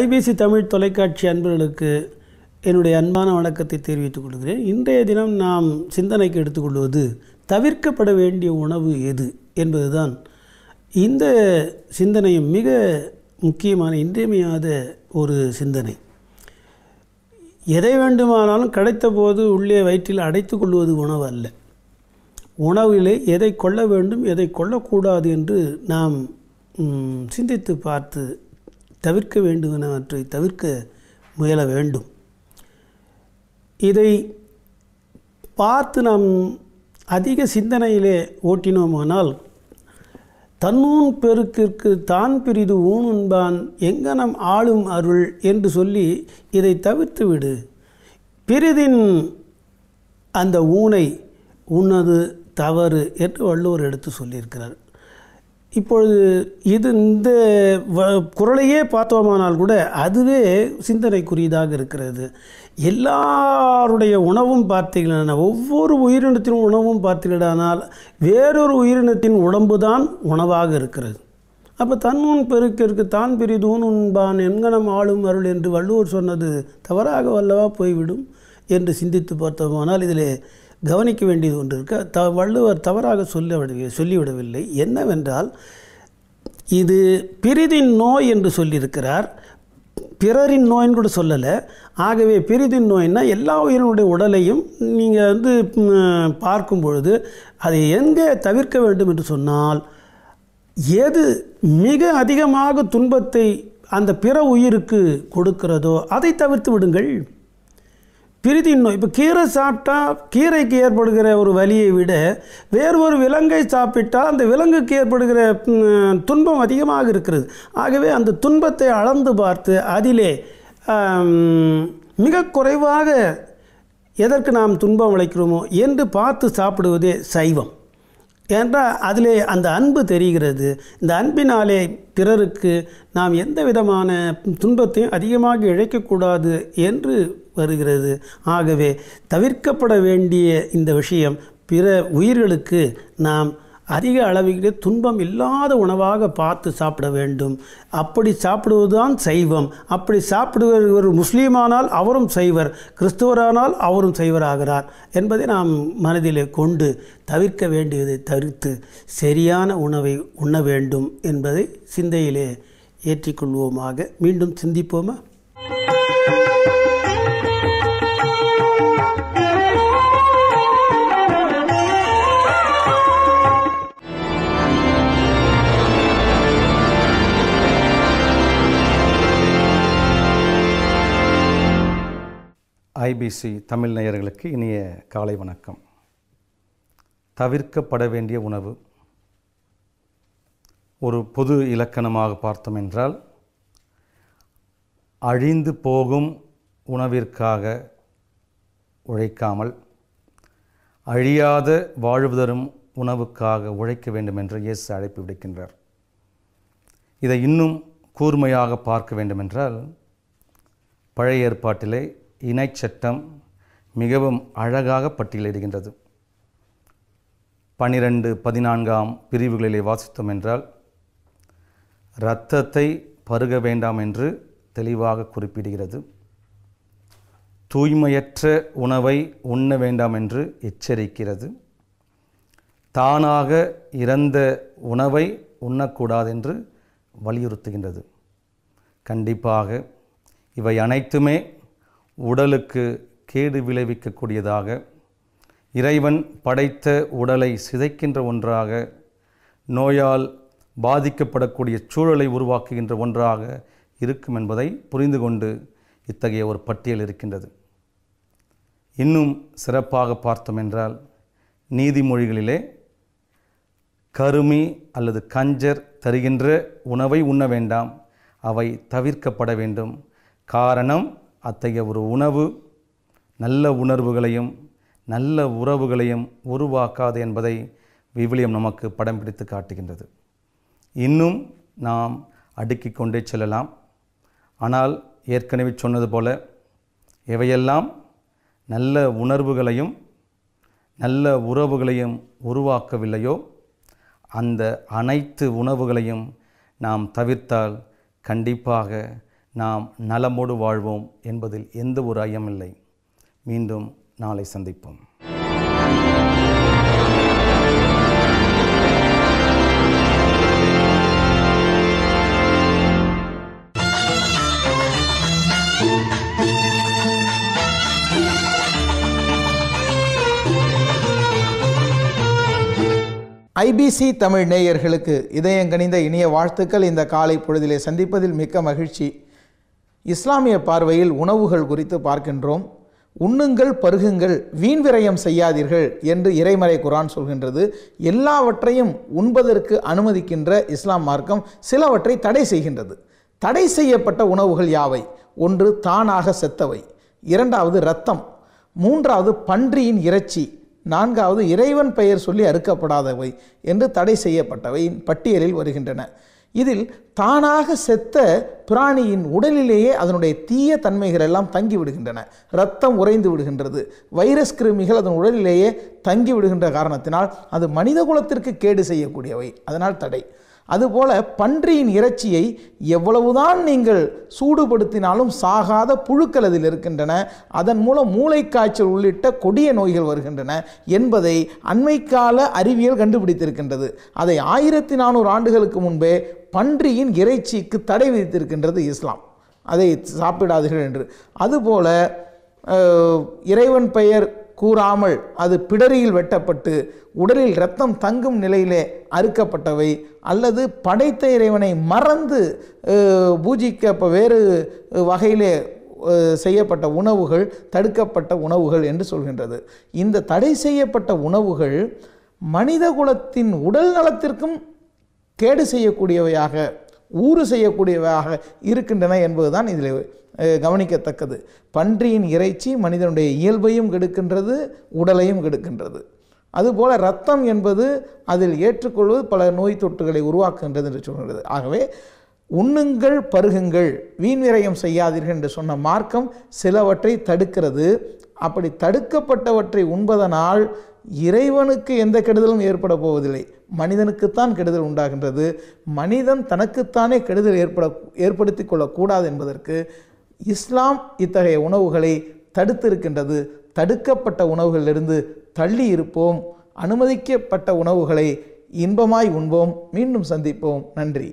IBC Tamil தொலைக்காட்சி அன்பர்களுக்கு என்னுடைய அன்பான வணக்கத்தை தெரிவித்துக் கொள்கிறேன் இன்றைய தினம் நாம் சிந்தனைக்கு எடுத்துக்கொள்வது தவிர்க்கப்பட வேண்டிய உணவு எது என்பதுதான் இந்த சிந்தனையும் மிக முக்கியமான இன்றியமையாத ஒரு சிந்தனை எதை வேண்டுமானாலும் கிடைத்த போது உள்ளே வயிற்றில் அடைத்து கொள்வது உணவு அல்ல உணவிலே எதை கொள்ள வேண்டும் எதை கொள்ளக்கூடாது என்று நாம் சிந்தித்து பார்த்து தவிர்க்க வேண்டுவனவற்றை தவிர்க்க முயல வேண்டும் இதை பார்த்து நாம் அதிக சிந்தனையிலே ஓட்டினோமானால் தன்னூன் பெருக்கிற்கு தான் பிரிது ஊனுண்பான் எங்கனம் ஆளும் அருள் என்று சொல்லி இதை தவிர்த்து விடு பிரிதின் அந்த ஊனை உன்னது தவறு என்று வள்ளுவர் எடுத்து சொல்லியிருக்கிறார் இப்பொழுது இது இந்த குரலையே பார்த்தோமானால் கூட அதுவே சிந்தனைக்குரியதாக இருக்கிறது எல்லாருடைய உணவும் பார்த்தீங்கன்னா ஒவ்வொரு உயிரினத்தின் உணவும் பார்த்தீங்களானால் வேறொரு உயிரினத்தின் உடம்பு தான் உணவாக இருக்கிறது அப்போ தன்முன் பெருக்கிற்கு தான் பெரிதூன் உண்பான் எங்கனம் ஆளும் அருள் என்று வள்ளுவர் சொன்னது தவறாக வல்லவா போய்விடும் என்று சிந்தித்து பார்த்தோமானால் இதில் கவனிக்க வேண்டியது ஒன்று இருக்க த வள்ளுவர் தவறாக சொல்ல சொல்லிவிடவில்லை என்னவென்றால் இது பிரிதின் நோய் என்று சொல்லியிருக்கிறார் பிறரின் நோயின்னு கூட சொல்லலை ஆகவே பிரிதின் நோயின்னா எல்லா உயிரினுடைய உடலையும் நீங்கள் வந்து பார்க்கும் பொழுது அதை எங்கே தவிர்க்க வேண்டும் என்று சொன்னால் எது மிக அதிகமாக துன்பத்தை அந்த பிற உயிருக்கு கொடுக்கிறதோ அதை தவிர்த்து விடுங்கள் பிரிதின் நோய் இப்போ கீரை சாப்பிட்டா கீரைக்கு ஏற்படுகிற ஒரு வலியை விட வேறு ஒரு விலங்கை சாப்பிட்டால் அந்த விலங்குக்கு ஏற்படுகிற துன்பம் அதிகமாக இருக்கிறது ஆகவே அந்த துன்பத்தை அளந்து பார்த்து அதிலே மிக குறைவாக எதற்கு நாம் துன்பம் அழைக்கிறோமோ என்று பார்த்து சாப்பிடுவதே சைவம் ஏன்றால் அதிலே அந்த அன்பு தெரிகிறது இந்த அன்பினாலே பிறருக்கு நாம் எந்த விதமான துன்பத்தையும் அதிகமாக இழைக்கக்கூடாது என்று வருகிறது ஆகவே தவிர்க்கப்பட வேண்டிய இந்த விஷயம் பிற உயிர்களுக்கு நாம் அதிக அளவிலே துன்பம் இல்லாத உணவாக பார்த்து சாப்பிட வேண்டும் அப்படி சாப்பிடுவதுதான் சைவம் அப்படி சாப்பிடுவது ஒரு முஸ்லீமானால் அவரும் சைவர் கிறிஸ்துவரானால் அவரும் சைவராகிறார் என்பதை நாம் மனதிலே கொண்டு தவிர்க்க வேண்டியதை தவிர்த்து சரியான உணவை உண்ண வேண்டும் என்பதை சிந்தையிலே ஏற்றிக்கொள்வோமாக மீண்டும் சிந்திப்போமா ஐபிசி தமிழ் நேயர்களுக்கு இனிய காலை வணக்கம் தவிர்க்கப்பட வேண்டிய உணவு ஒரு பொது இலக்கணமாக பார்த்தோம் என்றால் அழிந்து போகும் உணவிற்காக உழைக்காமல் அழியாத வாழ்வுதரும் உணவுக்காக உழைக்க வேண்டும் என்று இயேசு அழைப்பு விடுக்கின்றார் இதை இன்னும் கூர்மையாக பார்க்க வேண்டுமென்றால் பழைய ஏற்பாட்டிலே இணைச்சட்டம் மிகவும் அழகாக பட்டியலிடுகின்றது பனிரெண்டு பதினான்காம் பிரிவுகளிலே வாசித்தோம் என்றால் இரத்தத்தை பருக வேண்டாம் என்று தெளிவாக குறிப்பிடுகிறது தூய்மையற்ற உணவை உண்ண வேண்டாம் என்று எச்சரிக்கிறது தானாக இறந்த உணவை உண்ணக்கூடாது என்று வலியுறுத்துகின்றது கண்டிப்பாக இவை அனைத்துமே உடலுக்கு கேடு விளைவிக்கக்கூடியதாக இறைவன் படைத்த உடலை சிதைக்கின்ற ஒன்றாக நோயால் பாதிக்கப்படக்கூடிய சூழலை உருவாக்குகின்ற ஒன்றாக இருக்கும் என்பதை புரிந்து கொண்டு இத்தகைய ஒரு பட்டியல் இருக்கின்றது இன்னும் சிறப்பாக பார்த்தோம் என்றால் நீதிமொழிகளிலே கருமி அல்லது கஞ்சர் தருகின்ற உணவை உண்ண வேண்டாம் அவை தவிர்க்கப்பட வேண்டும் காரணம் அத்தகைய ஒரு உணவு நல்ல உணர்வுகளையும் நல்ல உறவுகளையும் உருவாக்காது என்பதை விவிலியம் நமக்கு படம் பிடித்து காட்டுகின்றது இன்னும் நாம் அடுக்கி கொண்டே செல்லலாம் ஆனால் ஏற்கனவே சொன்னது போல இவையெல்லாம் நல்ல உணர்வுகளையும் நல்ல உறவுகளையும் உருவாக்கவில்லையோ அந்த அனைத்து உணவுகளையும் நாம் தவிர்த்தால் கண்டிப்பாக நாம் நலமோடு வாழ்வோம் என்பதில் எந்த ஒரு ஐயமில்லை மீண்டும் நாளை சந்திப்போம் ஐபிசி தமிழ் நேயர்களுக்கு இதயங்கணிந்த வாழ்த்துக்கள் இந்த காலை பொழுதிலே சந்திப்பதில் மிக்க மகிழ்ச்சி இஸ்லாமிய பார்வையில் உணவுகள் குறித்து பார்க்கின்றோம் உண்ணுங்கள் பருகுங்கள் வீண் விரயம் செய்யாதீர்கள் என்று இறைமறை குரான் சொல்கின்றது எல்லாவற்றையும் உண்பதற்கு அனுமதிக்கின்ற இஸ்லாம் மார்க்கம் சிலவற்றை தடை செய்கின்றது தடை செய்யப்பட்ட உணவுகள் யாவை ஒன்று தானாக செத்தவை இரண்டாவது இரத்தம் மூன்றாவது பன்றியின் இறைச்சி நான்காவது இறைவன் பெயர் சொல்லி அறுக்கப்படாதவை என்று தடை செய்யப்பட்டவையின் பட்டியலில் வருகின்றன இதில் தானாக செத்த பிராணியின் உடலிலேயே அதனுடைய தீய தன்மைகள் எல்லாம் தங்கி விடுகின்றன ரத்தம் உறைந்து விடுகின்றது வைரஸ் கிருமிகள் அதன் உடலிலேயே தங்கி விடுகின்ற காரணத்தினால் அது மனித குலத்திற்கு கேடு செய்யக்கூடியவை அதனால் தடை அதுபோல பன்றியின் இறைச்சியை எவ்வளவுதான் நீங்கள் சூடுபடுத்தினாலும் சாகாத புழுக்கள் அதில் இருக்கின்றன அதன் மூலம் மூளைக்காய்ச்சல் உள்ளிட்ட கொடிய நோய்கள் வருகின்றன என்பதை அண்மைக்கால அறிவியல் கண்டுபிடித்திருக்கின்றது அதை ஆயிரத்தி நானூறு ஆண்டுகளுக்கு முன்பே பன்றியின் இறைச்சிக்கு தடை விதித்திருக்கின்றது இஸ்லாம் அதை சாப்பிடாதீர்கள் என்று அதுபோல இறைவன் பெயர் கூறாமல் அது பிடரியில் வெட்டப்பட்டு உடலில் ரத்தம் தங்கும் நிலையிலே அறுக்கப்பட்டவை அல்லது படைத்த இறைவனை மறந்து பூஜிக்க இப்போ வேறு வகையிலே செய்யப்பட்ட உணவுகள் தடுக்கப்பட்ட உணவுகள் என்று சொல்கின்றது இந்த தடை செய்யப்பட்ட உணவுகள் மனித குலத்தின் உடல் நலத்திற்கும் கேடு செய்யக்கூடியவையாக ஊறு செய்யக்கூடியவையாக இருக்கின்றன என்பதுதான் இதில் கவனிக்கத்தக்கது பன்றியின் இறைச்சி மனிதனுடைய இயல்பையும் கெடுக்கின்றது உடலையும் கெடுக்கின்றது அதுபோல் ரத்தம் என்பது அதில் ஏற்றுக்கொள்வது பல நோய் தொற்றுகளை உருவாக்குகின்றது என்று சொல்கிறது ஆகவே உண்ணுங்கள் பருகுங்கள் வீண் விரயம் செய்யாதீர்கள் என்று சொன்ன மார்க்கம் சிலவற்றை தடுக்கிறது அப்படி தடுக்கப்பட்டவற்றை உண்பதனால் இறைவனுக்கு எந்த கெடுதலும் ஏற்பட போவதில்லை மனிதனுக்குத்தான் கெடுதல் உண்டாகின்றது மனிதன் தனக்குத்தானே கெடுதல் ஏற்பட ஏற்படுத்தி கொள்ளக்கூடாது என்பதற்கு இஸ்லாம் இத்தகைய உணவுகளை தடுத்திருக்கின்றது தடுக்கப்பட்ட உணவுகளிலிருந்து தள்ளி இருப்போம் அனுமதிக்கப்பட்ட உணவுகளை இன்பமாய் உண்போம் மீண்டும் சந்திப்போம் நன்றி